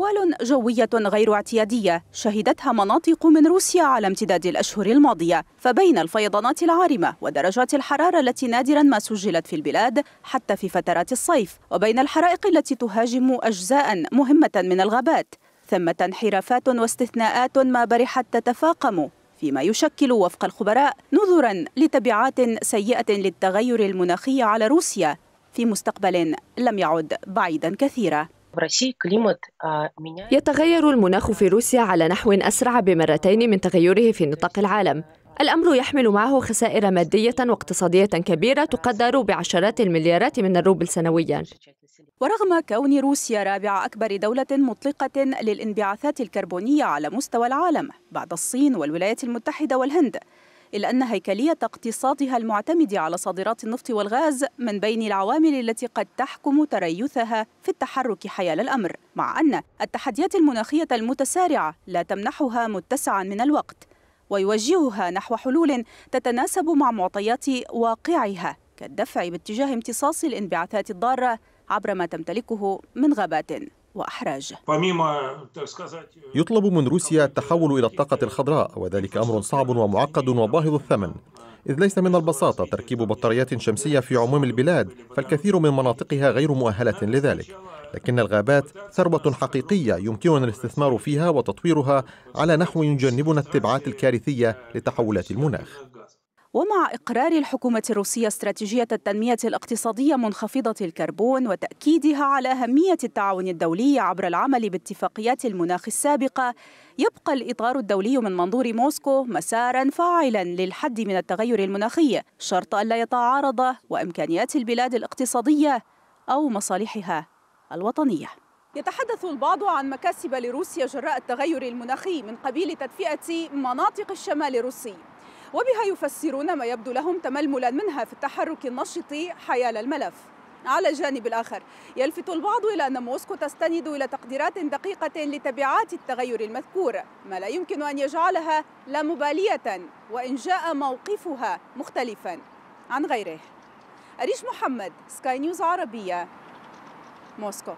أحوال جوية غير اعتيادية شهدتها مناطق من روسيا على امتداد الأشهر الماضية فبين الفيضانات العارمة ودرجات الحرارة التي نادرا ما سجلت في البلاد حتى في فترات الصيف وبين الحرائق التي تهاجم أجزاء مهمة من الغابات ثمة انحرافات واستثناءات ما برحت تتفاقم فيما يشكل وفق الخبراء نذرا لتبعات سيئة للتغير المناخي على روسيا في مستقبل لم يعد بعيدا كثيرا يتغير المناخ في روسيا على نحو أسرع بمرتين من تغيره في نطاق العالم الأمر يحمل معه خسائر مادية واقتصادية كبيرة تقدر بعشرات المليارات من الروبل سنوياً ورغم كون روسيا رابع أكبر دولة مطلقة للانبعاثات الكربونية على مستوى العالم بعد الصين والولايات المتحدة والهند إلا أن هيكلية اقتصادها المعتمد على صادرات النفط والغاز من بين العوامل التي قد تحكم تريثها في التحرك حيال الأمر مع أن التحديات المناخية المتسارعة لا تمنحها متسعا من الوقت ويوجهها نحو حلول تتناسب مع معطيات واقعها كالدفع باتجاه امتصاص الانبعاثات الضارة عبر ما تمتلكه من غابات وأحراج э, يطلب من روسيا التحول إلى الطاقة الخضراء وذلك أمر صعب ومعقد وباهظ الثمن إذ ليس من البساطة تركيب بطاريات شمسية في عموم البلاد فالكثير من مناطقها غير مؤهلة لذلك لكن الغابات ثروة حقيقية يمكننا الاستثمار فيها وتطويرها على نحو يجنبنا التبعات الكارثية لتحولات المناخ ومع إقرار الحكومة الروسية استراتيجية التنمية الاقتصادية منخفضة الكربون وتأكيدها على أهمية التعاون الدولي عبر العمل باتفاقيات المناخ السابقة يبقى الإطار الدولي من منظور موسكو مسارا فاعلا للحد من التغير المناخي شرط ألا يتعارض وإمكانيات البلاد الاقتصادية أو مصالحها الوطنية يتحدث البعض عن مكاسب لروسيا جراء التغير المناخي من قبيل تدفئة مناطق الشمال الروسي وبها يفسرون ما يبدو لهم تململا منها في التحرك النشط حيال الملف على الجانب الآخر يلفت البعض إلى أن موسكو تستند إلى تقديرات دقيقة لتبعات التغير المذكور ما لا يمكن أن يجعلها لا مبالية وإن جاء موقفها مختلفا عن غيره أريش محمد سكاي نيوز عربية موسكو